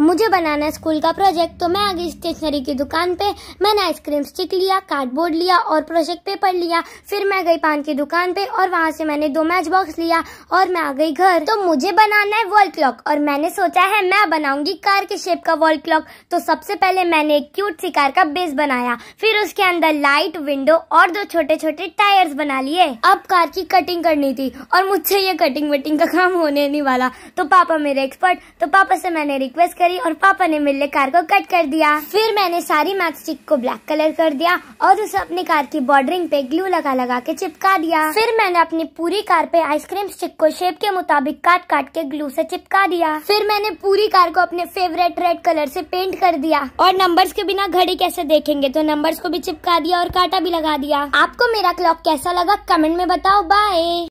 मुझे बनाना है स्कूल का प्रोजेक्ट तो मैं आ गई स्टेशनरी की दुकान पे मैंने आइसक्रीम स्टिक लिया कार्डबोर्ड लिया और प्रोजेक्ट पेपर लिया फिर मैं गई पान की दुकान पे और वहाँ से मैंने दो मैच बॉक्स लिया और मैं आ गई घर तो मुझे बनाना है वॉल क्लॉक और मैंने सोचा है मैं बनाऊंगी कार के शेप का वॉल क्लॉक तो सबसे पहले मैंने एक क्यूट सी कार का बेस बनाया फिर उसके अंदर लाइट विंडो और दो छोटे छोटे टायर्स बना लिए अब कार की कटिंग करनी थी और मुझसे ये कटिंग वटिंग का काम होने नहीं वाला तो पापा मेरे एक्सपर्ट तो पापा से मैंने रिक्वेस्ट प्रेस करी और पापा ने मेरे कार को कट कर दिया फिर मैंने सारी मैथस्टिक को ब्लैक कलर कर दिया और उसे अपनी कार की बॉर्डरिंग पे ग्लू लगा लगा के चिपका दिया फिर मैंने अपनी पूरी कार पे आइसक्रीम स्टिक को शेप के मुताबिक काट काट के ग्लू से चिपका दिया फिर मैंने पूरी कार को अपने फेवरेट रेड कलर से पेंट कर दिया और नंबर के बिना घड़ी कैसे देखेंगे तो नंबर को भी चिपका दिया और काटा भी लगा दिया आपको मेरा क्लॉक कैसा लगा कमेंट में बताओ बाय